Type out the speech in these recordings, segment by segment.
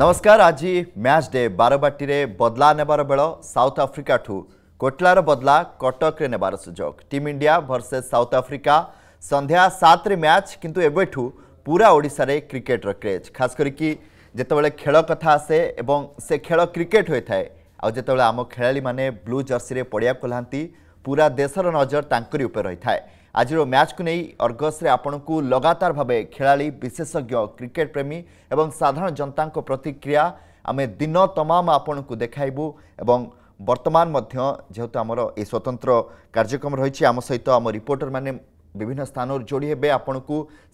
নমস্কার আজ match day Barabati বদলা নেবার বেড় সাউথ আফ্রিকা ঠু কোটলার বদলা কটকরে নেবার সুযোগ team India versus South Africa সন্ধ্যা সাতরে ম্যাচ কিন্তু এবেঠু পুরা ওড়শার ক্রিকেটর ক্রেজ খাস করি যেতবে খেল কথা আসে এবং সে খেল ক্রিকেট হয়ে থাকে আতবে আম খেলাড়ি মানে ব্লু জর্সি পড়িয়া কোলাহান্তি पूरा देशर नजर तांकरी उपर रही थाए आज मैच को नहीं अर्गस आपंक लगातार भाव खेलाड़ी विशेषज्ञ क्रिकेट प्रेमी एवं साधारण जनता प्रतिक्रिया आम दिन तमाम आपण को देखाइबू एवं বর্তমান মধ্য যেহেতু আমার এই স্বতন্ত্র কার্যক্রম রয়েছে আম সহিত আমার রিপোর্টর মানে বিভিন্ন স্থানর যোড়ি হবে আপনার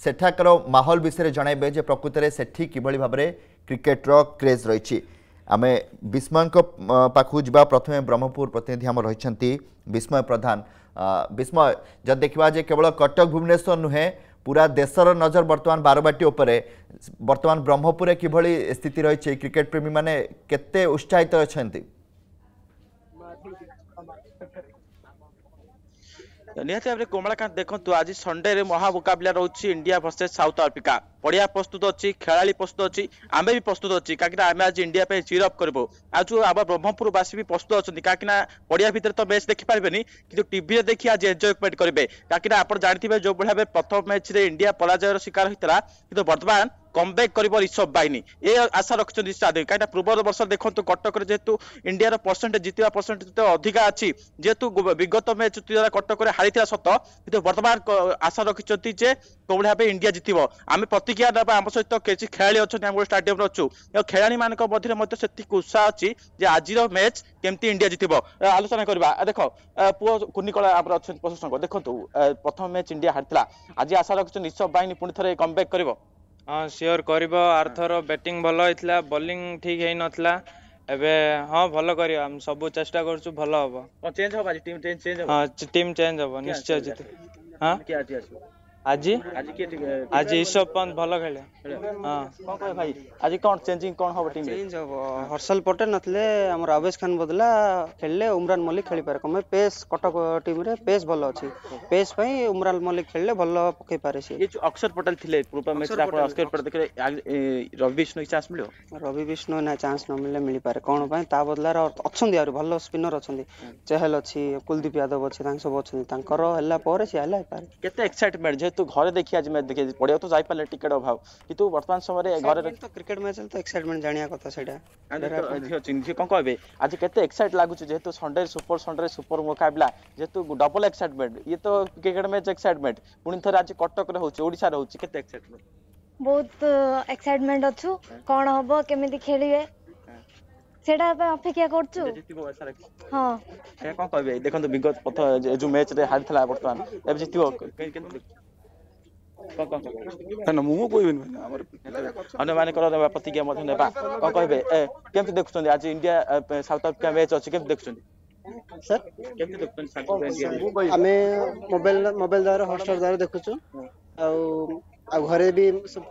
সেঠাকার মাহল বিষয়ে জনাইবে যে প্রকৃতরে সেটি কিভাবে ভাবে ক্রিকেটর ক্রেজ রয়েছে ଆମେ ବିସ୍ମୟଙ୍କ ପାଖକୁ ଯିବା ପ୍ରଥମେ ବ୍ରହ୍ମପୁର ପ୍ରତିନିଧି ଆମର ରହିଛନ୍ତି ବିସ୍ମୟ ପ୍ରଧାନ ବିସ୍ମୟ ଯଦି ଦେଖିବା ଯେ କେବଳ କଟକ ଭୁବନେଶ୍ୱର ନୁହେଁ ପୁରା ଦେଶର ନଜର ବର୍ତ୍ତମାନ ବାରବାଟୀ ଉପରେ ବର୍ତ୍ତମାନ ବ୍ରହ୍ମପୁରରେ କିଭଳି ସ୍ଥିତି ରହିଛି କ୍ରିକେଟ ପ୍ରେମୀମାନେ କେତେ ଉତ୍ସାହିତ ଅଛନ୍ତି ନିହାତି ଭାବରେ କମଳାକାନ୍ତ ଦେଖନ୍ତୁ ଆଜି ସଣ୍ଡେରେ ମହାମୁକାବିଲା ରହୁଛି ଇଣ୍ଡିଆ ଭର୍ସେସ୍ ସାଉଥ ଆଫ୍ରିକା ପଡ଼ିଆ ପ୍ରସ୍ତୁତ ଅଛି ଖେଳାଳି ପ୍ରସ୍ତୁତ ଅଛି ଆମେ ବି ପ୍ରସ୍ତୁତ ଅଛି କାହିଁକିନା ଆମେ ଆଜି ଇଣ୍ଡିଆ ପାଇଁ ଚିର କରିବୁ ଆଉ ଯୋଉ ବ୍ରହ୍ମପୁର ବାସୀ ବି ପ୍ରସ୍ତୁତ ଅଛନ୍ତି କାହିଁକିନା ପଡ଼ିଆ ଭିତରେ ତ ମ୍ୟାଚ୍ ଦେଖିପାରିବେନି କିନ୍ତୁ ଟିଭିରେ ଦେଖି ଆଜି ଏନ୍ଜୟମେଣ୍ଟ କରିବେ କାହିଁକିନା ଆପଣ ଜାଣିଥିବେ ଯୋଉଭଳି ଭାବେ ପ୍ରଥମ ମ୍ୟାଚ୍ରେ ଇଣ୍ଡିଆ ପରାଜୟର ଶିକାର ହୋଇଥିଲା କିନ୍ତୁ ବର୍ତ୍ତମାନ কমବ୍ୟାକ୍ କରିବ ରିଷଭ ବାହିନୀ ଏ ଆଶା ରଖିଛନ୍ତି ସାଦିକ କାହିଁକିନା ପୂର୍ବର ବର୍ଷ ଦେଖନ୍ତୁ କଟକରେ ଯେହେତୁ ଇଣ୍ଡିଆର ପରସେଣ୍ଟ ଜିତିବା ପରସେଣ୍ଟ ଅଧିକା ଅଛି ଯେହେତୁ ବିଗତ ମ୍ୟାଚ୍ ଦ୍ୱାରା କଟକରେ ହାରିଥିଲା ସତ କିନ୍ତୁ ବର୍ତ୍ତମାନ ଆଶା ରଖିଛନ୍ତି ଯେ କୋଭଳି ଭାବେ ଇଣ୍ଡିଆ ଜିତିବ ଆମେ ପ୍ରତିକ୍ରିୟା ଦେବା ଆମ ସହିତ କିଛି ଖେଳାଳି ଅଛନ୍ତି ଆମେ ଗୋଟେ ଷ୍ଟାଡିୟମରେ ଅଛୁ ଖେଳାଳିମାନଙ୍କ ମଧ୍ୟରେ ମଧ୍ୟ ସେତିକି ଉତ୍ସାହ ଅଛି ଯେ ଆଜିର ମ୍ୟାଚ୍ କେମିତି ଇଣ୍ଡିଆ ଜିତିବ ଆଲୋଚନା କରିବା ଦେଖ ପୁଅ କୁନିକଳା ଆମର ଅଛନ୍ତି ପ୍ରଶଂସକ ଦେଖନ୍ତୁ ପ୍ରଥମ ମ୍ୟାଚ୍ ଇଣ୍ଡିଆ ହାରିଥିଲା ଆଜି ଆଶା ରଖିଛନ୍ତି ରିଷଭ ବାହିନୀ ପୁଣି ଥରେ କମ୍ବ୍ୟାକ୍ କରିବ ହଁ ସିଓର କରିବ ଆରଥର ବ୍ୟାଟିଂ ଭଲ ହେଇଥିଲା ବୋଲିଂ ଠିକ ହେଇନଥିଲା ଏବେ ହଁ ଭଲ କରିବା ଆମେ ସବୁ ଚେଷ୍ଟା କରୁଛୁ ଭଲ ହବ ଚେଞ୍ଜ ହବ ଆଜି ଟିମ୍ ଚେଞ୍ଜ ହବ ହଁ ଟିମ୍ ଚେଞ୍ଜ ହବ ନିଶ୍ଚୟ ଜିତି ହଁ କିଏ ଆଜି ଆସିବ ଆଜି ଆଜି ଈଶ୍ୱର ପନ୍ତ ଭଲ ଖେଳେ ହଁ କ'ଣ କହିବେ ଭାଇ ଆଜି କ'ଣ ଚେଞ୍ଜିଂ କ'ଣ ହବ ଟିମ୍ ଚେଞ୍ଜ ହବ ହର୍ଷଲ ପଟେଲ ନଥିଲେ ଆମର ଆବେଶ ଖାନ ବଦଲା ଖେଳିଲେ ଉମରାନ ମଲ୍ଲିକ ଖେଳିପାରେ କ'ଣ ପାଇଁ ପେସ୍ କଟକ ଟିମ୍ରେ ପେସ୍ ଭଲ ଅଛି ପେସ୍ ପାଇଁ ଉମରାନ ମଲ୍ଲିକ ଖେଳିଲେ ଭଲ ପକେଇ ପାରେ ସିଏ ଯୋଉ ଅକ୍ଷର ପଟେଲ ଥିଲେ ପୂର୍ବ ମ୍ୟାଚ୍ରେ ଆପଣ ଅକ୍ଷର ପଟେଲ ଦେଖିଲେ ରବି ବିଷ୍ଣୁ ଚାନ୍ସ ମିଳିବ ରବି ବିଷ୍ଣୁ ନା ଚାନ୍ସ ନ ମିଳିଲେ ମିଳିପାରେ କ'ଣ ପାଇଁ ତା ବଦଲାର ଅଛନ୍ତି ଆହୁରି ଭଲ ସ୍ପିନର ଅଛନ୍ତି ଚେହେଲ ଅଛି କୁଲଦୀପ ୟାଦବ ଅଛି ତାଙ୍କ ସବୁ ଅଛନ୍ତି ତାଙ୍କର ହେଲା ପରେ ସିଏ ହେଲା ହେଇପାରେ କେତେ ଏକ୍ସାଇଟମେଣ୍ଟ যেহেতু ঘরে দেখি আজ ম্যাচ দেখি পড়িয়া তো যাই পারলে টিকেট অভাব কিন্তু বর্তমান সময়ে ঘরে তো ক্রিকেট ম্যাচ তো এক্সাইটমেন্ট জানিয়া কথা সেটা ঝিও ঝিও কোন কইবে আজ কেতে এক্সাইট লাগুছে যেহেতু সন্ডে সুপার সন্ডে সুপার মোকাবিলা যেহেতু ডবল এক্সাইটমেন্ট ইয়ে তো ক্রিকেট ম্যাচ এক্সাইটমেন্ট পুনি থরে আজ কটকরে হচ্ছে ওড়িশার হচ্ছে কেতে এক্সাইটমেন্ট বহুত এক্সাইটমেন্ট অছু কোন হবো কেমিতি খেলিবে সেটা ପାଇଁ ଅପେକ୍ଷା କରୁଛୁ ହଁ ସେ କ'ଣ କହିବେ ଦେଖନ୍ତୁ ବିଗତ ପଥ ଯୋଉ ମ୍ୟାଚରେ ହାରିଥିଲା ବର୍ତ୍ତମାନ ଏବେ ଜିତିବ କ'ଣ କ'ଣ କହିବେ ମୁଁ କହିବିନି ଆମର ଅନ୍ୟମାନେ ପ୍ରତିଜ୍ଞା ମଧ୍ୟ ନେବା କ'ଣ କହିବେ ଏ କେମିତି ଦେଖୁଛନ୍ତି ଆଜି ଇଣ୍ଡିଆ ସାଉଥ ଆଫ୍ରିକା ମ୍ୟାଚ୍ ଅଛି କେମିତି ଦେଖୁଛନ୍ତି ସାର୍ କେମିତି ଦେଖୁଛନ୍ତି ଆମେ ମୋବାଇଲ ମୋବାଇଲ ଦ୍ୱାରା ହଟଷ୍ଟାର ଦ୍ୱାରା ଦେଖୁଛୁ ଆଉ ଆଉ ଘରେ ବି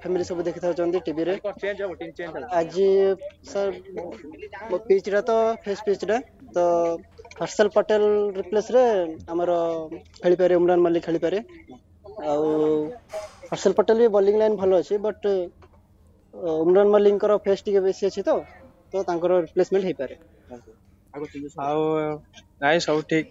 ଫ୍ୟାମିଲି ସବୁ ଦେଖିଥାଉଛନ୍ତି ଟିଭିରେ ଆଜି ସାର୍ ପିଚ୍ଟା ତ ଫେସ୍ ପିଚ୍ଟା ତ ହର୍ଷଲ ପଟେଲ ରିପ୍ଲେସରେ ଆମର ଖେଳିପାରେ ଉମରାନ ମଲ୍ଲିକ ଖେଳିପାରେ ଆଉ ହର୍ଷଲ ପଟେଲ ବି ବୋଲିଂ ଲାଇନ୍ ଭଲ ଅଛି ବଟ୍ ଉମରାନ ମଲ୍ଲିକଙ୍କର ଫେସ୍ ଟିକେ ବେଶୀ ଅଛି ତ ତ ତାଙ୍କର ରିପ୍ଲେସମେଣ୍ଟ ହେଇପାରେ ଆଉ ନାଇଁ ସବୁ ଠିକ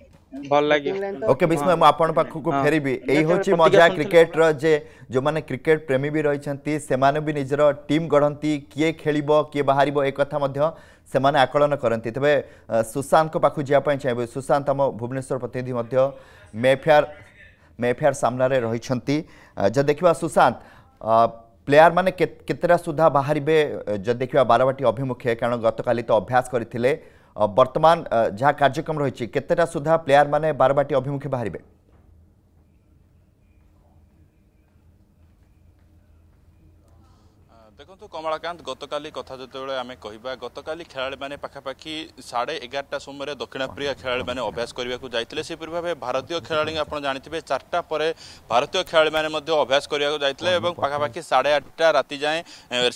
ଭଲ ଲାଗେ ଓକେ ବିସ୍ମୟ ମୁଁ ଆପଣ ପାଖକୁ ଫେରିବି ଏଇ ହେଉଛି ମଜା କ୍ରିକେଟର ଯେ ଯେଉଁମାନେ କ୍ରିକେଟ ପ୍ରେମୀ ବି ରହିଛନ୍ତି ସେମାନେ ବି ନିଜର ଟିମ୍ ଗଢ଼ନ୍ତି କିଏ ଖେଳିବ କିଏ ବାହାରିବ ଏ କଥା ମଧ୍ୟ ସେମାନେ ଆକଳନ କରନ୍ତି ତେବେ ସୁଶାନ୍ତଙ୍କ ପାଖକୁ ଯିବା ପାଇଁ ଚାହିଁବେ ସୁଶାନ୍ତ ଆମ ଭୁବନେଶ୍ୱର ପ୍ରତିନିଧି ମଧ୍ୟ ମେଫେୟାର मेफेयर सामनार रही देखा सुशांत प्लेयार मैंने केतटा सुधा बाहर जब देखा बारवाटी अभिमुखे कारण काली तो अभ्यास करते बर्तमान जहाँ कार्यक्रम रही केतटा सुधा प्लेयार मैंने बारवाटी अभिमुखे बाहर ଦେଖନ୍ତୁ କମଳାକାନ୍ତ ଗତକାଲି କଥା ଯେତେବେଳେ ଆମେ କହିବା ଗତକାଲି ଖେଳାଳିମାନେ ପାଖାପାଖି ସାଢ଼େ ଏଗାରଟା ସମୟରେ ଦକ୍ଷିଣ ଆଫ୍ରିକା ଖେଳାଳିମାନେ ଅଭ୍ୟାସ କରିବାକୁ ଯାଇଥିଲେ ସେପରି ଭାବେ ଭାରତୀୟ ଖେଳାଳି ଆପଣ ଜାଣିଥିବେ ଚାରିଟା ପରେ ଭାରତୀୟ ଖେଳାଳିମାନେ ମଧ୍ୟ ଅଭ୍ୟାସ କରିବାକୁ ଯାଇଥିଲେ ଏବଂ ପାଖାପାଖି ସାଢ଼େ ଆଠଟା ରାତି ଯାଏଁ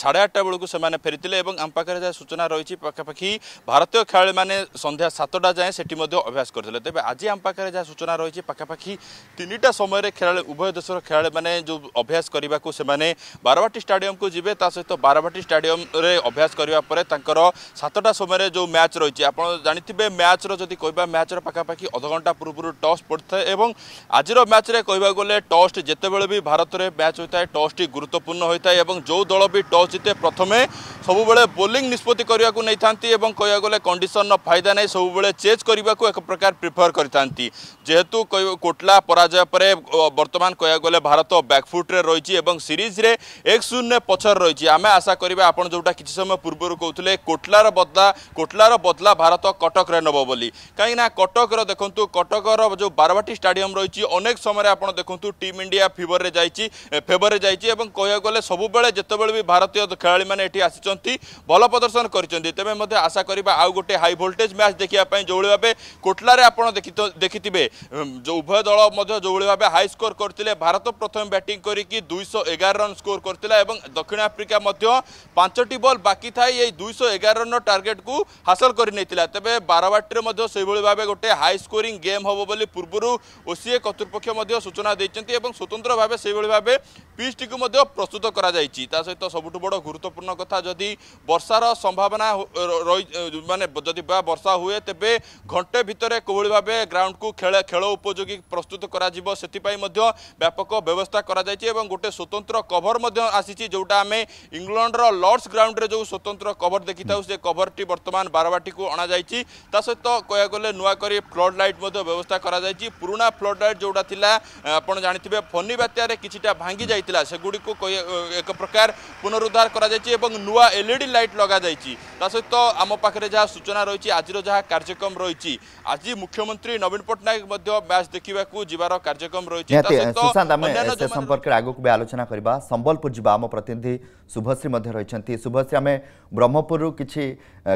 ସାଢ଼େ ଆଠଟା ବେଳକୁ ସେମାନେ ଫେରିଥିଲେ ଏବଂ ଆମ ପାଖରେ ଯାହା ସୂଚନା ରହିଛି ପାଖାପାଖି ଭାରତୀୟ ଖେଳାଳିମାନେ ସନ୍ଧ୍ୟା ସାତଟା ଯାଏଁ ସେଠି ମଧ୍ୟ ଅଭ୍ୟାସ କରିଥିଲେ ତେବେ ଆଜି ଆମ ପାଖରେ ଯାହା ସୂଚନା ରହିଛି ପାଖାପାଖି ତିନିଟା ସମୟରେ ଖେଳାଳି ଉଭୟ ଦେଶର ଖେଳାଳିମାନେ ଯେଉଁ ଅଭ୍ୟାସ କରିବାକୁ ସେମାନେ ବାରବାଟୀ ଷ୍ଟାଡିୟମକୁ ଯିବେ ତା ସହିତ তো বারবাটী স্টাডিয়মে অভ্যাস করা পরে তাঁর সাতটা সময় যে ম্যাচ রয়েছে আপনার জাঁথিবে ম্যাচর যদি কহা ম্যাচর পাখাপাখি অধঘণ্টা পূর্বর টস পড়িথায় এবং আজির ম্যাচরে কহা গেলে টস যেতবে বি ভারতের ম্যাচ হয়ে থাকে টসটি গুরুত্বপূর্ণ হয়ে থাকে এবং যে দল বি টস জিতে প্রথমে সবুলে বোলিং নিষ্পতি করা নেই থাকে এবং কহা গেলে কন্ডিশনর ফায়দা নাই সবুলে চেজ করা এক প্রকার প্রিফর করে থাকে যেহেতু কোটলা পরাজয় পরে বর্তমান কহা গেলে ভারত ব্যাকফুট্রে রয়েছে এবং সিরিজে এক শূন্য পছর রয়েছে ଆମେ ଆଶା କରିବା ଆପଣ ଯେଉଁଟା କିଛି ସମୟ ପୂର୍ବରୁ କହୁଥିଲେ କୋଟଲାର ବଦଲା କୋଟଲାର ବଦଲା ଭାରତ କଟକରେ ନେବ ବୋଲି କାହିଁକିନା କଟକର ଦେଖନ୍ତୁ କଟକର ଯେଉଁ ବାରବାଟୀ ଷ୍ଟାଡିୟମ୍ ରହିଛି ଅନେକ ସମୟରେ ଆପଣ ଦେଖନ୍ତୁ ଟିମ୍ ଇଣ୍ଡିଆ ଫିଭରରେ ଯାଇଛି ଫେଭରରେ ଯାଇଛି ଏବଂ କହିବାକୁ ଗଲେ ସବୁବେଳେ ଯେତେବେଳେ ବି ଭାରତୀୟ ଖେଳାଳିମାନେ ଏଠି ଆସିଛନ୍ତି ଭଲ ପ୍ରଦର୍ଶନ କରିଛନ୍ତି ତେବେ ମଧ୍ୟ ଆଶା କରିବା ଆଉ ଗୋଟେ ହାଇ ଭୋଲ୍ଟେଜ୍ ମ୍ୟାଚ୍ ଦେଖିବା ପାଇଁ ଯେଉଁଭଳି ଭାବେ କୋଟଲାରେ ଆପଣ ଦେଖିଥିବେ ଉଭୟ ଦଳ ମଧ୍ୟ ଯେଉଁଭଳି ଭାବେ ହାଇ ସ୍କୋର କରିଥିଲେ ଭାରତ ପ୍ରଥମେ ବ୍ୟାଟିଂ କରିକି ଦୁଇଶହ ଏଗାର ରନ୍ ସ୍କୋର କରିଥିଲା ଏବଂ ଦକ୍ଷିଣ ଆଫ୍ରିକା ମଧ୍ୟ ପାଞ୍ଚଟି ବଲ୍ ବାକି ଥାଇ ଏଇ ଦୁଇଶହ ଏଗାର ରନ୍ର ଟାର୍ଗେଟ୍କୁ ହାସଲ କରିନେଇଥିଲା ତେବେ ବାରବାଟୀରେ ମଧ୍ୟ ସେହିଭଳି ଭାବେ ଗୋଟେ ହାଇ ସ୍କୋରିଂ ଗେମ୍ ହେବ ବୋଲି ପୂର୍ବରୁ ଓସିଏ କର୍ତ୍ତୃପକ୍ଷ ମଧ୍ୟ ସୂଚନା ଦେଇଛନ୍ତି ଏବଂ ସ୍ୱତନ୍ତ୍ର ଭାବେ ସେହିଭଳି ଭାବେ ପିଚ୍ଟିକୁ ମଧ୍ୟ ପ୍ରସ୍ତୁତ କରାଯାଇଛି ତା ସହିତ ସବୁଠୁ ବଡ଼ ଗୁରୁତ୍ୱପୂର୍ଣ୍ଣ କଥା ଯଦି ବର୍ଷାର ସମ୍ଭାବନା ରହି ମାନେ ଯଦି ବର୍ଷା ହୁଏ ତେବେ ଘଣ୍ଟେ ଭିତରେ କେଉଁଭଳି ଭାବେ ଗ୍ରାଉଣ୍ଡକୁ ଖେଳ ଖେଳ ଉପଯୋଗୀ ପ୍ରସ୍ତୁତ କରାଯିବ ସେଥିପାଇଁ ମଧ୍ୟ ବ୍ୟାପକ ବ୍ୟବସ୍ଥା କରାଯାଇଛି ଏବଂ ଗୋଟେ ସ୍ୱତନ୍ତ୍ର କଭର ମଧ୍ୟ ଆସିଛି ଯେଉଁଟା ଆମେ ইংল্যান্ডর লর্ডস গ্রাউন্ডে যে স্বতন্ত্র কভর দেখি থাকু সে কভরটি বর্তমান বারবাটি অণাযাই তা সহিত কয়া গেলে নূয়া করে ফ্লড লাইট ব্যবস্থা করা যাই পুরোনা ফ্লড লাইট যেটা লা আপনার জাঁথিবে ফনি বাত্যার কিছুটা ভাঙ্গি যাই সেগুড়ি এক প্রকার পুনরুদ্ধার করা যাই এবং নূয়া এলইডি লাইট লগা যাই তা সহিত আম পাখে যা সূচনা রয়েছে আজির যা কার্যক্রম রয়েছে আজ মুখ্যমন্ত্রী নবীন পট্টনাক ম্যাচ দেখা যাবার কার্যক্রম রয়েছে সুশান্ত আমি সে সম্পর্কে আগুক বি আলোচনা করা সম্বলপুর যা আম প্রতিনিধি ଶୁଭଶ୍ରୀ ମଧ୍ୟ ରହିଛନ୍ତି ଶୁଭଶ୍ରୀ ଆମେ ବ୍ରହ୍ମପୁରରୁ କିଛି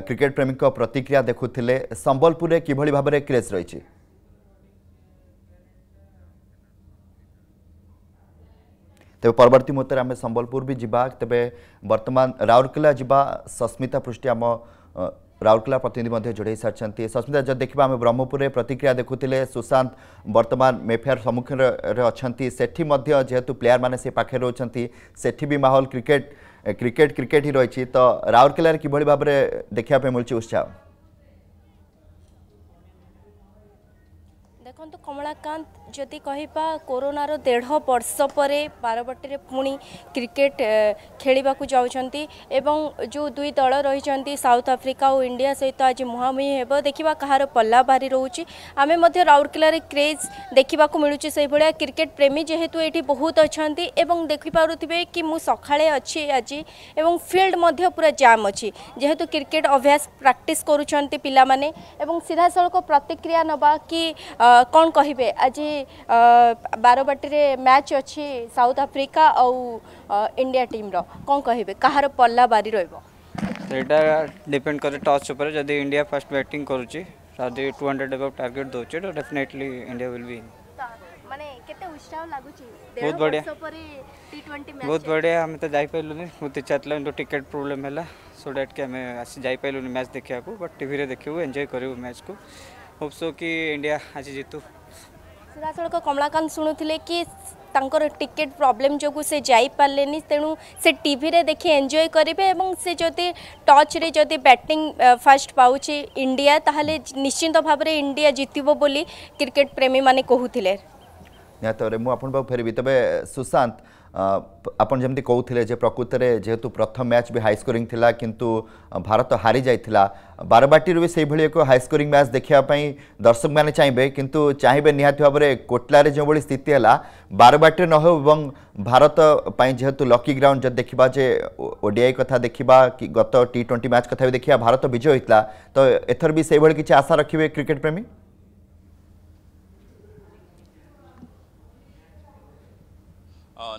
କ୍ରିକେଟ୍ ପ୍ରେମୀଙ୍କ ପ୍ରତିକ୍ରିୟା ଦେଖୁଥିଲେ ସମ୍ବଲପୁରରେ କିଭଳି ଭାବରେ କ୍ରେଜ୍ ରହିଛି ତେବେ ପରବର୍ତ୍ତୀ ମୁହୂର୍ତ୍ତରେ ଆମେ ସମ୍ବଲପୁର ବି ଯିବା ତେବେ ବର୍ତ୍ତମାନ ରାଉରକେଲା ଯିବା ସସ୍ମିତା ପୃଷ୍ଟି ଆମ राउरकला प्रतिनिधि जोड़े सारी सस्मिता जब देखा आम ब्रह्मपुर में प्रतिक्रिया देखुले सुशांत बर्तमान मेफेयर सम्मुखीन अच्छा से जेहेतु प्लेयार मैंने से पाखे रोचा सेठी भी माहौल क्रिकेट क्रिकेट क्रिकेट ही रही तो राउरकेल कि भाव में देखापी मिली उत्साह देखो कमलाकांत ଯଦି କହିବା କୋରୋନାର ଦେଢ଼ ବର୍ଷ ପରେ ବାରବାଟୀରେ ପୁଣି କ୍ରିକେଟ୍ ଖେଳିବାକୁ ଯାଉଛନ୍ତି ଏବଂ ଯେଉଁ ଦୁଇ ଦଳ ରହିଛନ୍ତି ସାଉଥ୍ ଆଫ୍ରିକା ଓ ଇଣ୍ଡିଆ ସହିତ ଆଜି ମୁହାଁମୁହିଁ ହେବ ଦେଖିବା କାହାର ପଲ୍ଲା ବାହାରି ରହୁଛି ଆମେ ମଧ୍ୟ ରାଉରକେଲାରେ କ୍ରେଜ୍ ଦେଖିବାକୁ ମିଳୁଛି ସେହିଭଳିଆ କ୍ରିକେଟ୍ ପ୍ରେମୀ ଯେହେତୁ ଏଠି ବହୁତ ଅଛନ୍ତି ଏବଂ ଦେଖିପାରୁଥିବେ କି ମୁଁ ସକାଳେ ଅଛି ଆଜି ଏବଂ ଫିଲ୍ଡ ମଧ୍ୟ ପୁରା ଜାମ୍ ଅଛି ଯେହେତୁ କ୍ରିକେଟ୍ ଅଭ୍ୟାସ ପ୍ରାକ୍ଟିସ୍ କରୁଛନ୍ତି ପିଲାମାନେ ଏବଂ ସିଧାସଳଖ ପ୍ରତିକ୍ରିୟା ନେବା କି କ'ଣ କହିବେ ଆଜି बारबाटी मैच अच्छी साउथ आफ्रिका आउ इंडिया टीम रो कौन कहे कहार पल्ला बारी रहा डिपेंड कैसे टच उपर इंडिया फास्ट बैटिंग कर टू हंड्रेड अबव टारगेट दोचे तो डेफिनेटली इंडिया विल बी बहुत बढ़िया बहुत बढ़िया हमें तो जाई पाइलुनी बहुत इच्छा था तो टिकेट प्रॉब्लम है सो दैट कि हमें आज जाई मैच देखा बट टीवी रे एंजय एंजॉय मैच को होप सो कि इंडिया आज जीतू ସିଧାସଳଖ କମଳାକାନ୍ତ ଶୁଣୁଥିଲେ କି ତାଙ୍କର ଟିକେଟ୍ ପ୍ରୋବ୍ଲେମ୍ ଯୋଗୁଁ ସେ ଯାଇପାରିଲେନି ତେଣୁ ସେ ଟିଭିରେ ଦେଖି ଏନ୍ଜୟ କରିବେ ଏବଂ ସେ ଯଦି ଟଚ୍ରେ ଯଦି ବ୍ୟାଟିଂ ଫାଷ୍ଟ ପାଉଛି ଇଣ୍ଡିଆ ତାହେଲେ ନିଶ୍ଚିନ୍ତ ଭାବରେ ଇଣ୍ଡିଆ ଜିତିବ ବୋଲି କ୍ରିକେଟ୍ ପ୍ରେମୀମାନେ କହୁଥିଲେ ନିହାତି ଭାବରେ ମୁଁ ଆପଣଙ୍କ ପାଖକୁ ଫେରିବି ତେବେ ସୁଶାନ୍ତ ଆପଣ ଯେମିତି କହୁଥିଲେ ଯେ ପ୍ରକୃତରେ ଯେହେତୁ ପ୍ରଥମ ମ୍ୟାଚ୍ ବି ହାଇ ସ୍କୋରିଂ ଥିଲା କିନ୍ତୁ ଭାରତ ହାରି ଯାଇଥିଲା ବାରବାଟୀରୁ ବି ସେହିଭଳି ଏକ ହାଇ ସ୍କୋରିଂ ମ୍ୟାଚ୍ ଦେଖିବା ପାଇଁ ଦର୍ଶକମାନେ ଚାହିଁବେ କିନ୍ତୁ ଚାହିଁବେ ନିହାତି ଭାବରେ କୋଟଲାରେ ଯେଉଁଭଳି ସ୍ଥିତି ହେଲା ବାରବାଟୀରେ ନ ହେଉ ଏବଂ ଭାରତ ପାଇଁ ଯେହେତୁ ଲକି ଗ୍ରାଉଣ୍ଡ ଯଦି ଦେଖିବା ଯେ ଓଡିଆଇ କଥା ଦେଖିବା କି ଗତ ଟି ଟ୍ୱେଣ୍ଟି ମ୍ୟାଚ୍ କଥା ବି ଦେଖିବା ଭାରତ ବିଜୟ ହୋଇଥିଲା ତ ଏଥର ବି ସେହିଭଳି କିଛି ଆଶା ରଖିବେ କ୍ରିକେଟ୍ ପ୍ରେମୀ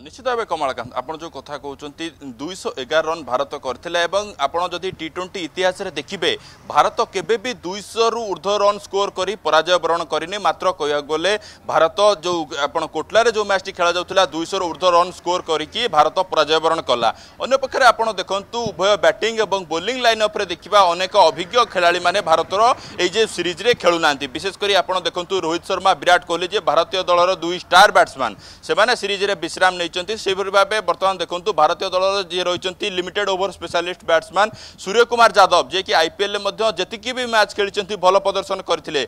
ନିଶ୍ଚିତ ଭାବେ କମଳାକାନ୍ତ ଆପଣ ଯେଉଁ କଥା କହୁଛନ୍ତି ଦୁଇଶହ ଏଗାର ରନ୍ ଭାରତ କରିଥିଲା ଏବଂ ଆପଣ ଯଦି ଟି ଟ୍ୱେଣ୍ଟି ଇତିହାସରେ ଦେଖିବେ ଭାରତ କେବେ ବି ଦୁଇଶହରୁ ଉର୍ଦ୍ଧ୍ୱ ରନ୍ ସ୍କୋର କରି ପରାଜୟ ବରଣ କରିନି ମାତ୍ର କହିବାକୁ ଗଲେ ଭାରତ ଯେଉଁ ଆପଣ କୋଟଲାରେ ଯେଉଁ ମ୍ୟାଚ୍ଟି ଖେଳାଯାଉଥିଲା ଦୁଇଶହରୁ ଉର୍ଦ୍ଧ୍ୱ ରନ୍ ସ୍କୋର କରିକି ଭାରତ ପରାଜୟ ବରଣ କଲା ଅନ୍ୟପକ୍ଷରେ ଆପଣ ଦେଖନ୍ତୁ ଉଭୟ ବ୍ୟାଟିଂ ଏବଂ ବୋଲିଂ ଲାଇନ୍ ଅପ୍ରେ ଦେଖିବା ଅନେକ ଅଭିଜ୍ଞ ଖେଳାଳିମାନେ ଭାରତର ଏଇ ଯେ ସିରିଜ୍ରେ ଖେଳୁନାହାନ୍ତି ବିଶେଷ କରି ଆପଣ ଦେଖନ୍ତୁ ରୋହିତ ଶର୍ମା ବିରାଟ କୋହଲି ଯେ ଭାରତୀୟ ଦଳର ଦୁଇ ଷ୍ଟାର ବ୍ୟାଟ୍ସମ୍ୟାନ୍ ସେମାନେ ସିରିଜ୍ରେ ବିଶ୍ରାମ ମ୍ୟାନ୍ ନେଇଛନ୍ତି ସେହିପରି ଭାବେ ବର୍ତ୍ତମାନ ଦେଖନ୍ତୁ ଭାରତୀୟ ଦଳର ଯିଏ ରହିଛନ୍ତି limited over specialist batsman Suryakumar Yadav ଯିଏକି ଆଇପିଏଲ୍ରେ ମଧ୍ୟ ଯେତିକି ବି ମ୍ୟାଚ୍ ଖେଳିଛନ୍ତି ଭଲ ପ୍ରଦର୍ଶନ କରିଥିଲେ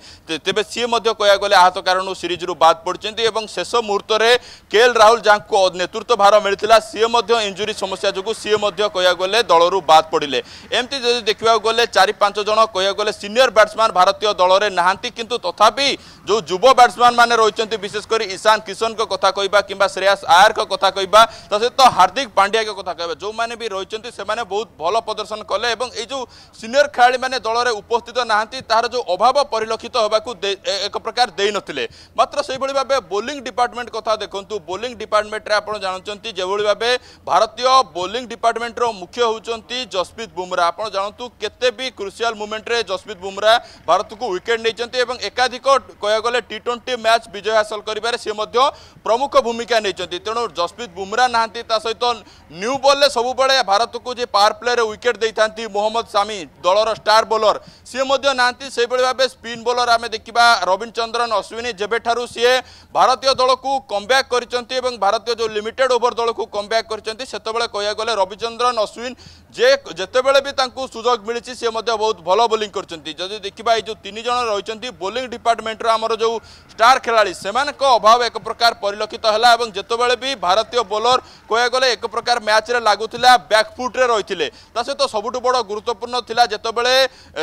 ତେବେ ସିଏ ମଧ୍ୟ କହିବାକୁ ଗଲେ ଆହତ କାରଣରୁ ସିରିଜ୍ରୁ ବାଦ୍ ପଡ଼ିଛନ୍ତି ଏବଂ ଶେଷ ମୁହୂର୍ତ୍ତରେ କେଏଲ୍ ରାହୁଲ ଯାହାଙ୍କୁ ନେତୃତ୍ୱ ଭାର ମିଳିଥିଲା ସିଏ ମଧ୍ୟ ଇଞ୍ଜୁରି ସମସ୍ୟା ଯୋଗୁଁ ସିଏ ମଧ୍ୟ କହିବାକୁ ଗଲେ ଦଳରୁ ବାଦ୍ ପଡ଼ିଲେ ଏମିତି ଯଦି ଦେଖିବାକୁ ଗଲେ ଚାରି ପାଞ୍ଚ ଜଣ କହିବାକୁ ଗଲେ ସିନିୟର ବ୍ୟାଟ୍ସମ୍ୟାନ୍ ଭାରତୀୟ ଦଳରେ ନାହାନ୍ତି କିନ୍ତୁ ତଥାପି ଯେଉଁ ଯୁବ ବ୍ୟାଟ୍ସମ୍ୟାନ୍ ମାନେ ରହିଛନ୍ତି ବିଶେଷ କରି ଇଶାନ କିଶନଙ୍କ କଥା କହିବା କିମ୍ବା ଶ୍ରେୟାସ ଆୟାର কথা কহা তা সহ হার্দিক পাণ্ডিয়া কথা কহা যে রয়েছেন সে বহুত ভাল প্রদর্শন কলে এবং এই যে সিনিয়র খেলাড়ি মানে দলরে উপস্থিত না তার যে অভাব পরিলক্ষিত হওয়া এক প্রকার দেই নথিলে মাত্র সেইভাবে ভাবে বোলিং ডিপার্টমেন্ট কথা দেখুন বোলিং ডিপার্টমেন্টে আপনার জাঁচান যেভাবে ভাবে ভারতীয় বোলিং ডিপার্টমেন্টর মুখ্য হচ্ছেন জসপ্রীত বুমরা আপনার জাঁতু কেতে বি ক্রুসিয়াল মুভমেন্টে জসপ্রীত বুমরা ভারতকে উইকেট নিয়েছেন এবং একাধিক কহ গেলে টি টোয়েন্টি ম্যাচ বিজয় হাসল করবার সে প্রমুখ ভূমিকা নিয়েছেন তেমন ବୋଲର ଜସପ୍ରୀତ ବୁମ୍ରା ନାହାନ୍ତି ତା ସହିତ ନ୍ୟୁ ବୋଲରେ ସବୁବେଳେ ଭାରତକୁ ଯେ ପାୱାର ପ୍ଲେରେ ୱିକେଟ୍ ଦେଇଥାନ୍ତି ମୋହମ୍ମଦ ସାମି ଦଳର ଷ୍ଟାର ବୋଲର ସିଏ ମଧ୍ୟ ନାହାନ୍ତି ସେହିଭଳି ଭାବେ ସ୍ପିନ୍ ବୋଲର ଆମେ ଦେଖିବା ଚନ୍ଦ୍ରନ ଅଶ୍ୱିନୀ ଯେବେଠାରୁ ସିଏ ଭାରତୀୟ ଦଳକୁ କମ୍ବ୍ୟାକ୍ କରିଛନ୍ତି ଏବଂ ଭାରତୀୟ ଯେଉଁ ଲିମିଟେଡ୍ ଓଭର ଦଳକୁ କମ୍ବ୍ୟାକ୍ କରିଛନ୍ତି ସେତେବେଳେ କହିବାକୁ ଗଲେ ରବିଚନ୍ଦ୍ରନ ଅଶ୍ୱିନ ଯେ ଯେତେବେଳେ ବି ତାଙ୍କୁ ସୁଯୋଗ ମିଳିଛି ସିଏ ମଧ୍ୟ ବହୁତ ଭଲ ବୋଲିଂ କରିଛନ୍ତି ଯଦି ଦେଖିବା ଏଇ ଯେଉଁ ତିନି ଜଣ ରହିଛନ୍ତି ବୋଲିଂ ଡିପାର୍ଟମେଣ୍ଟର ଆମର ଯେଉଁ ଷ୍ଟାର ଖେଳାଳି ସେମାନଙ୍କ ଅଭାବ ଏକ ପ୍ରକାର ପରିଲକ୍ଷିତ ହେଲା ଏବଂ ଯେତେବେଳେ ବି ଭାରତୀୟ ବୋଲର କହିବାକୁ ଗଲେ ଏକ ପ୍ରକାର ମ୍ୟାଚ୍ରେ ଲାଗୁଥିଲା ବ୍ୟାକ୍ଫୁଟ୍ରେ ରହିଥିଲେ ତା ସହିତ ସବୁଠୁ ବଡ଼ ଗୁରୁତ୍ୱପୂର୍ଣ୍ଣ ଥିଲା ଯେତେବେଳେ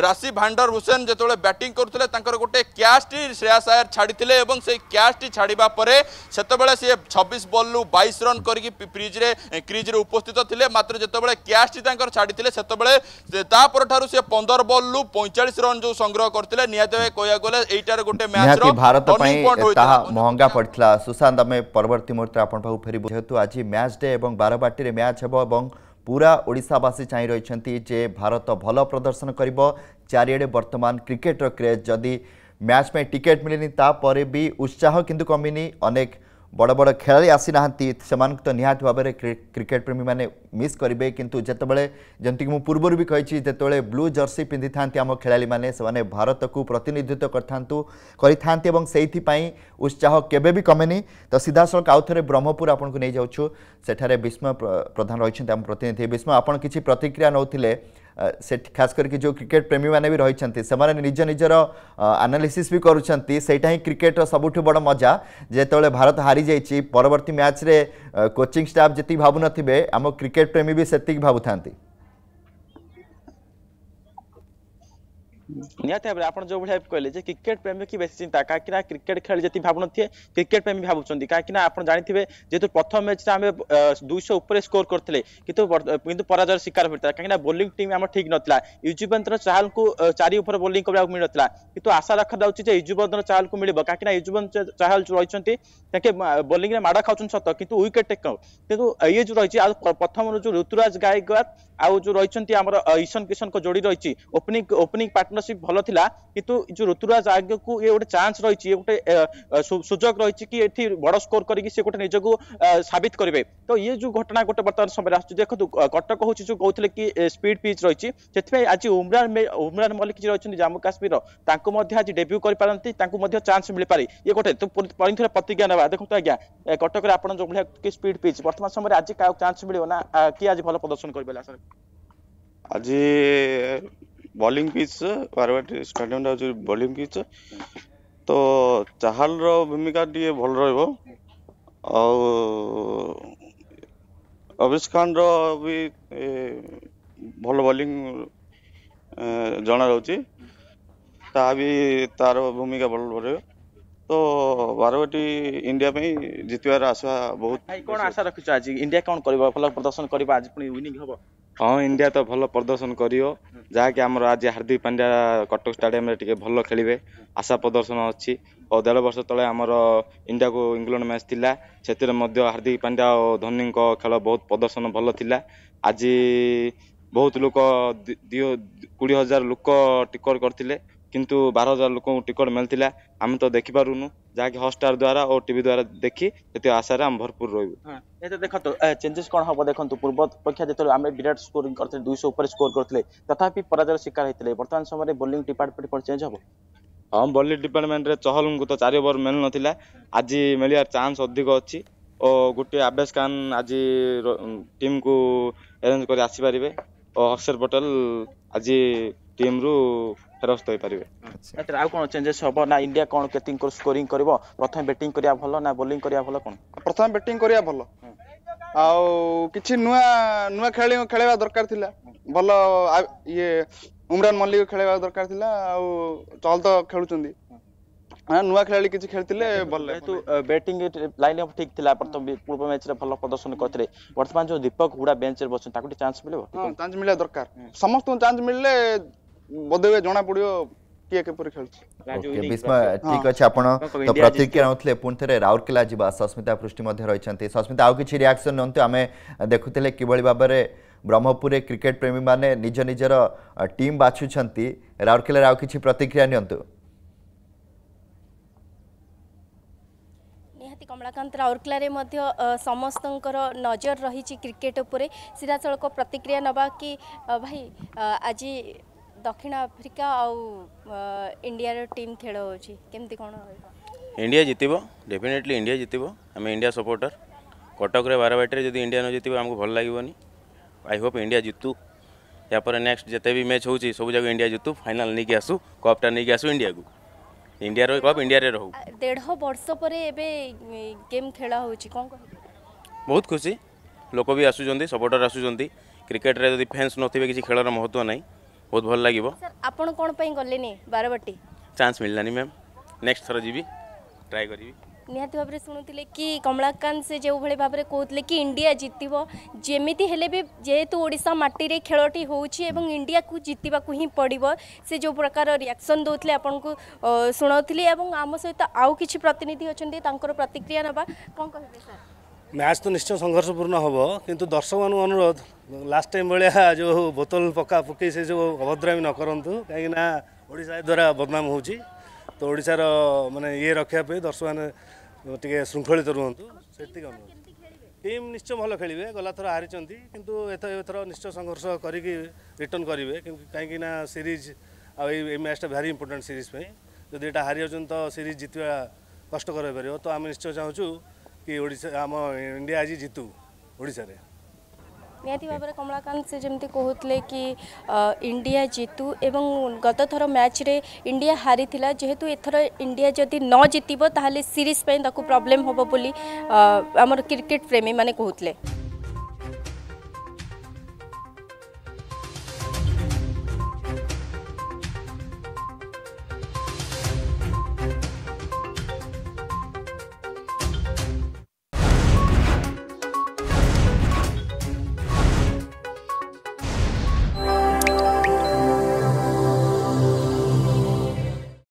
ରାଶି ଭାଣ୍ଡର ହୁସେନ ଯେତେବେଳେ ବ୍ୟାଟିଂ କରୁଥିଲେ ତାଙ୍କର ଗୋଟେ କ୍ୟାଚ୍ଟି ଶ୍ରେୟାସ ଆୟର ଛାଡ଼ିଥିଲେ ଏବଂ ସେହି କ୍ୟାଚ୍ଟି ଛାଡ଼ିବା ପରେ ସେତେବେଳେ ସିଏ ଛବିଶ ବଲ୍ରୁ ବାଇଶ ରନ୍ କରିକି କ୍ରିଜ୍ରେ କ୍ରିଜ୍ରେ ଉପସ୍ଥିତ ଥିଲେ ମାତ୍ର ଯେତେବେଳେ କ୍ୟାଚ୍ଟି ତାଙ୍କର ଛାଡ଼ିଥିଲେ ସେତେବେଳେ ତାପରଠାରୁ ସେ ପନ୍ଦର ବଲ୍ରୁ ପଇଁଚାଳିଶ ରନ୍ ଯେଉଁ ସଂଗ୍ରହ କରିଥିଲେ ନିହାତି ଭାବେ କହିବାକୁ ଗଲେ ଏଇଟାରେ ଗୋଟେ ମ୍ୟାଚ୍ ଭାରତ ପାଇଁ ତାହା ମହଙ୍ଗା ପଡ଼ିଥିଲା ସୁଶାନ୍ତ ଆମେ ପରବର୍ତ୍ତୀ ମୁହୂର୍ତ୍ତରେ ଆପଣଙ୍କ ଆଗକୁ ଫେରିବୁ ଯେହେତୁ ଆଜି ମ୍ୟାଚ୍ ଡେ ଏବଂ ବାରବାଟୀରେ ମ୍ୟାଚ୍ ହେବ ଏବଂ ପୁରା ଓଡ଼ିଶାବାସୀ ଚାହିଁ ରହିଛନ୍ତି ଯେ ଭାରତ ଭଲ ପ୍ରଦର୍ଶନ କରିବ ଚାରିଆଡ଼େ ବର୍ତ୍ତମାନ କ୍ରିକେଟ୍ର କ୍ରେଜ୍ ଯଦି ମ୍ୟାଚ୍ ପାଇଁ ଟିକେଟ୍ ମିଳିନି ତାପରେ ବି ଉତ୍ସାହ କିନ୍ତୁ କମିନି ଅନେକ বড় বড় খেলাড়ি আসিনাহান্তি সেমানক তো নিহাতি ভাবে ক্রিকেট প্রেমী মানে মিস করিবে কিন্তু যেতবেলে যেমতিকি মু পূর্বরু বি কইছি যেতবেলে ব্লু জার্সি পিন্ধি থাকি আমার খেলাড়ি মানে সেমানে ভারতকু প্রতিনিধিত্ব করথান্তু করিথান্তি এবং সেইথিপাই উৎসাহ কেবে বি কমেনি তো সিধাসলখ আউথরে ব্রহ্মপুর আপনার নিয়ে যাচ্ছু সেঠারে বিস্ময় প্রধান রয়েছেন আমার প্রতিনিধি বিস্ময় আপনার কিছু প্রতিক্রিয়া নৌলে से खास करके जो क्रिकेट प्रेमी मैंने भी रही से निज निजर आनालीसी भी करुँचा ही क्रिकेटर सबुठ बड़ मजा जितेबाला भारत हारी जाइए परवर्त मैच रे कोचिंग स्टाफ जी भावुन आम क्रिकेट प्रेमी भी से भावुता ନିହାତି ଭାବରେ ଆପଣ ଯୋଉ ଭଳିଆ କହିଲେ ଯେ କ୍ରିକେଟ ପ୍ରେମୀ କି ବେଶୀ ଚିନ୍ତା କାହିଁକି ନା କ୍ରିକେଟ ଖେଳ ଯେତିକି ଭାବୁନଥିବେ କ୍ରିକେଟ ପ୍ରେମୀ ଭାବୁଛନ୍ତି କାହିଁକି ନା ଆପଣ ଜାଣିଥିବେ ଯେହେତୁ ପ୍ରଥମ ମ୍ୟାଚରେ ଆମେ ଦୁଇଶହ ଉପରେ ସ୍କୋର କରିଥିଲେ କିନ୍ତୁ କିନ୍ତୁ ପରାଜୟର ଶିକାର ହୋଇଥିଲା କାହିଁକିନା ବୋଲିଂ ଟିମ୍ ଆମର ଠିକ୍ ନଥିଲା ୟୁଜୁବନ୍ଦ୍ର ଚାହଲଙ୍କୁ ଚାରି ଉପରେ ବୋଲିଂ କରିବାକୁ ମିଳିନଥିଲା କିନ୍ତୁ ଆଶା ରଖାଯାଉଛି ଯେ ୟୁଜୁବନ୍ଦ୍ର ଚାହଲକୁ ମିଳିବ କାହିଁକି ନା ୟୁଜୁବନ୍ଦ୍ର ଚାହଲ ରହିଛନ୍ତି ତାଙ୍କେ ବୋଲିଂରେ ମାଡ଼ ଖାଉଛନ୍ତି ସତ କିନ୍ତୁ ୱିକେଟ୍ ଟେକ କିନ୍ତୁ ଇଏ ଯୋଉ ରହିଛି ଆଉ ପ୍ରଥମରୁ ଯୋଉ ଋତୁରାଜ ଗାୟକୱାଡ଼ ଆଉ ଯୋଉ ରହିଛନ୍ତି ଆମର ଇଶନ କିଶନଙ୍କ ଯୋଡ଼ି ରହିଛି ଓପନିଂ ଓପନିଂ ପାର୍ଟନର পার্টনরশিপ ଭଲ ଥିଲା କିନ୍ତୁ ଯୋଉ ଋତୁରାଜ ଆଗକୁ ଇଏ ଗୋଟେ ଚାନ୍ସ ରହିଛି ଇଏ ଗୋଟେ ସୁଯୋଗ ରହିଛି କି ଏଠି ବଡ ସ୍କୋର କରିକି ସେ ଗୋଟେ ନିଜକୁ ସାବିତ କରିବେ ତ ଇଏ ଯୋଉ ଘଟଣା ଗୋଟେ ବର୍ତ୍ତମାନ ସମୟରେ ଆସୁଛି ଦେଖନ୍ତୁ କଟକ ହଉଛି ଯୋଉ କହୁଥିଲେ କି ସ୍ପିଡ ପିଚ୍ ରହିଛି ସେଥିପାଇଁ ଆଜି ଉମରାନ ଉମରାନ ମଲ୍ଲିକ ଯିଏ ରହିଛନ୍ତି ଜାମ୍ମୁ କାଶ୍ମୀରର ତାଙ୍କୁ ମଧ୍ୟ ଆଜି ଡେବ୍ୟୁ କରିପାରନ୍ତି ତାଙ୍କୁ ମଧ୍ୟ ଚାନ୍ସ ମିଳିପାରେ ଇଏ ଗୋଟେ ପରିଥର ପ୍ରତିଜ୍ଞା ନେବା ଦେଖନ୍ତୁ ଆଜ୍ଞା କଟକରେ ଆପଣ ଯୋଉ ଭଳିଆ କି ସ୍ପିଡ ପିଚ୍ ବର୍ତ୍ତମାନ ସମୟରେ ଆଜି କାହାକୁ ଚାନ୍ସ ମିଳିବ ନା କିଏ ଆଜି ଭଲ ପ୍ରଦର୍ଶନ କରିପାରିଲା ସାର୍ ଆଜି ବୋଲିଂ ପିଚ୍ ବାରବାଟୀ ଷ୍ଟାଡ଼ିୟମ୍ଟା ହେଉଛି ବୋଲିଂ ପିଚ୍ ତ ଚାହାଲର ଭୂମିକା ଟିକେ ଭଲ ରହିବ ଆଉ ଅବିଶ ଖାନର ବି ଭଲ ବୋଲିଂ ଜଣାଯାଉଛି ତାହା ବି ତାର ଭୂମିକା ଭଲ ରହିବ ତ ବାରବାଟୀ ଇଣ୍ଡିଆ ପାଇଁ ଜିତିବାର ଆଶା ବହୁତ କ'ଣ ଆଶା ରଖିଛ ଆଜି ଇଣ୍ଡିଆ କ'ଣ କରିବ ଭଲ ପ୍ରଦର୍ଶନ କରିବ ଆଜି ପୁଣି ୱିନିଂ ହେବ ହଁ ଇଣ୍ଡିଆ ତ ଭଲ ପ୍ରଦର୍ଶନ କରିବ ଯାହାକି ଆମର ଆଜି ହାର୍ଦ୍ଦିକ ପାଣ୍ଡ୍ୟା କଟକ ଷ୍ଟାଡିୟମରେ ଟିକେ ଭଲ ଖେଳିବେ ଆଶା ପ୍ରଦର୍ଶନ ଅଛି ଓ ଦେଢ଼ ବର୍ଷ ତଳେ ଆମର ଇଣ୍ଡିଆକୁ ଇଂଲଣ୍ଡ ମ୍ୟାଚ୍ ଥିଲା ସେଥିରେ ମଧ୍ୟ ହାର୍ଦ୍ଦିକ ପାଣ୍ଡ୍ୟା ଓ ଧୋନିଙ୍କ ଖେଳ ବହୁତ ପ୍ରଦର୍ଶନ ଭଲ ଥିଲା ଆଜି ବହୁତ ଲୋକ ଦୁଇ କୋଡ଼ିଏ ହଜାର ଲୋକ ଟିକଟ କରିଥିଲେ କିନ୍ତୁ ବାର ହଜାର ଲୋକଙ୍କୁ ଟିକେଟ୍ ମିଳିଥିଲା ଆମେ ତ ଦେଖିପାରୁନୁ ଯାହାକି ହଟଷ୍ଟାର ଦ୍ୱାରା ଓ ଟିଭି ଦ୍ୱାରା ଦେଖି ଏତେ ଆଶାରେ ଆମେ ଭରପୁର ରହିବୁ ଏତେ ଦେଖନ୍ତୁ ଚେଞ୍ଜେସ୍ କ'ଣ ହେବ ଦେଖନ୍ତୁ ପୂର୍ବ ଅପେକ୍ଷା ଯେତେବେଳେ ଆମେ ବିରାଟ ସ୍କୋରିଂ କରିଥିଲେ ଦୁଇଶହ ଉପରେ ସ୍କୋର କରିଥିଲେ ତଥାପି ପରାଜୟର ଶିକାର ହେଇଥିଲେ ବର୍ତ୍ତମାନ ସମୟରେ ବୋଲିଂ ଡିପାର୍ଟମେଣ୍ଟ କ'ଣ ଚେଞ୍ଜ ହେବ ହଁ ବୋଲିଂ ଡିପାର୍ଟମେଣ୍ଟରେ ଚହଲଙ୍କୁ ତ ଚାରି ଓଭର ମିଳୁନଥିଲା ଆଜି ମିଳିବାର ଚାନ୍ସ ଅଧିକ ଅଛି ଓ ଗୋଟିଏ ଆବେଶ ଖାନ୍ ଆଜି ଟିମ୍କୁ ଆରେଞ୍ଜ କରି ଆସିପାରିବେ ଓ ଅକ୍ଷର ପଟେଲ ଆଜି ଟିମ୍ ରୁ ଫେରସ୍ତ ହୋଇପାରିବେ ବ୍ୟାଟରେ ଆଉ କ'ଣ ଚେଞ୍ଜେସ୍ ହେବ ନା ଇଣ୍ଡିଆ କ'ଣ କେତିଙ୍କର ସ୍କୋରିଂ କରିବ ପ୍ରଥମେ ବ୍ୟାଟିଂ କରିବା ଭଲ ନା ବୋଲିଂ କରିବା ଭଲ କ'ଣ ପ୍ରଥମେ ବ୍ୟାଟିଂ କରିବା ଭଲ ଆଉ କିଛି ନୂଆ ନୂଆ ଖେଳି ଖେଳିବା ଦରକାର ଥିଲା ଭଲ ଇଏ ଉମରାନ ମଲ୍ଲିକ ଖେଳିବା ଦରକାର ଥିଲା ଆଉ ଚହଲ ତ ଖେଳୁଛନ୍ତି ନୂଆ ଖେଳାଳି କିଛି ଖେଳିଥିଲେ ଭଲ ଯେହେତୁ ବ୍ୟାଟିଂ ଲାଇନ୍ ଅଫ୍ ଠିକ୍ ଥିଲା ପ୍ରଥମ ପୂର୍ବ ମ୍ୟାଚ୍ରେ ଭଲ ପ୍ରଦର୍ଶନ କରିଥିଲେ ବର୍ତ୍ତମାନ ଯୋଉ ଦୀପକ ହୁଡ଼ା ବେଞ୍ଚରେ ବସୁଛନ୍ତି ତାକୁ ଟିକେ ଚାନ୍ସ ମିଳିବ ଚାନ୍ସ ମିଳିବା ଦରକାର ସମସ୍ତଙ୍କୁ ଚାନ୍ସ ମିଳିଲେ ବୋଧହୁଏ ଜଣା ପଡିବ କିଏ କିପରି ଖେଳୁଛି ଠିକ ଅଛି ଆପଣ ତ ପ୍ରତିକ୍ରିୟା ନେଉଥିଲେ ପୁଣି ଥରେ ରାଉରକେଲା ଯିବା ସସ୍ମିତା ପୃଷ୍ଟି ମଧ୍ୟ ରହିଛନ୍ତି ସସ୍ମିତା ଆଉ କିଛି ରିଆକ୍ସନ୍ ନିଅନ୍ତୁ ଆମେ ଦେଖୁଥିଲେ କିଭଳି ଭାବରେ ବ୍ରହ୍ମପୁରରେ କ୍ରିକେଟ ପ୍ରେମୀମାନେ ନିଜ ନିଜର ଟିମ୍ ବାଛୁଛନ୍ତି ରାଉରକେଲାରେ ଆଉ କିଛି ପ୍ରତିକ୍ରିୟା ନିଅନ୍ତୁ କମଳାକାନ୍ତ ରାଉରକେଲାରେ ମଧ୍ୟ ସମସ୍ତଙ୍କର ନଜର ରହିଛି କ୍ରିକେଟ ଉପରେ ସିଧାସଳଖ ପ୍ରତିକ୍ରିୟା ନେବା କି ଭାଇ ଆଜି दक्षिण आफ्रिका आउ इंडिया टीम खेल होमती कौन इंडिया जितब डेफिनेटली इंडिया जितब आम इंडिया सपोर्टर कटक बारवाटी जब इंडिया न जित आमको भल लगे आई होप इंडिया जितु यापर नेक्स्ट जिते भी मैच हो सब जगह इंडिया जितु फाइनाल नहीं आसू कपटा नहीं आसू इंडिया को इंडिया रो कप इंडिया रो दे वर्ष पर गेम खेला हो कह बहुत खुशी लोक भी आसुच्च सपोर्टर आसुंच क्रिकेट में जब फैन्स नए किसी खेल महत्व नहीं খুব ভাল লাগিব স্যার আপোন কোন পই গলেনি 12 বটি ট্রান্স মিলানি ম্যাম নেক্সট থরো জিবি ট্রাই করিবি নিয়াতি ভাবে শুনুতিলে কি কমলা কানসে যেও ভলে ভাবে কোতলে কি ইন্ডিয়া জিতিবো জেমিতি হেলে বি জেতো ওড়িশা মাটি রে খেলটি হউচি এবং ইন্ডিয়া কো জিতিবাকুহি পড়িবা সে যে প্রকার রিঅ্যাকশন দতলে আপونکو শুনোতলি এবং আম সহই তা আউ কিচি প্রতিনিধি আছেন দে তাংকর প্রতিক্রিয়া নবা কোন কইবে স্যার ମ୍ୟାଚ୍ ତ ନିଶ୍ଚୟ ସଂଘର୍ଷପୂର୍ଣ୍ଣ ହେବ କିନ୍ତୁ ଦର୍ଶକମାନଙ୍କୁ ଅନୁରୋଧ ଲାଷ୍ଟ ଟାଇମ୍ ଭଳିଆ ଯେଉଁ ବୋତଲ ପକା ପକେଇ ସେ ଯେଉଁ ଅଭଦ୍ରାମି ନ କରନ୍ତୁ କାହିଁକିନା ଓଡ଼ିଶା ଦ୍ୱାରା ବଦନାମ ହେଉଛି ତ ଓଡ଼ିଶାର ମାନେ ଇଏ ରଖିବା ପାଇଁ ଦର୍ଶକମାନେ ଟିକେ ଶୃଙ୍ଖଳିତ ରୁହନ୍ତୁ ସେତିକି ଅନୁରୋଧ ଟିମ୍ ନିଶ୍ଚୟ ଭଲ ଖେଳିବେ ଗଲାଥର ହାରିଛନ୍ତି କିନ୍ତୁ ଏଥର ଏଥର ନିଶ୍ଚୟ ସଂଘର୍ଷ କରିକି ରିଟର୍ଣ୍ଣ କରିବେ କିନ୍ତୁ କାହିଁକିନା ସିରିଜ୍ ଆଉ ଏଇ ଏଇ ମ୍ୟାଚ୍ଟା ଭେରି ଇମ୍ପୋର୍ଟାଣ୍ଟ ସିରିଜ୍ ପାଇଁ ଯଦି ଏଇଟା ହାରିଯାଉଛନ୍ତି ତ ସିରିଜ୍ ଜିତିବା କଷ୍ଟକର ହୋଇପାରିବ ତ ଆମେ ନିଶ୍ଚୟ ଚାହୁଁଛୁ इंडिया आज जितुशार निहाती भाव में कमलाकांत से जमी कहते कि इंडिया जितु एवं गत थर मैच रे इंडिया हारी जेहेतु एथर इंडिया जदि न जितब सीरीज प्रॉब्लम हम बोली आमर क्रिकेट प्रेमी मैंने कहते